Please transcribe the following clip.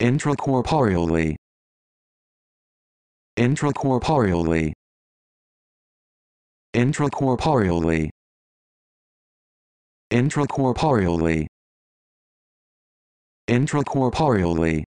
intracorporeally intracorporeally intracorporeally intracorporeally intracorporeally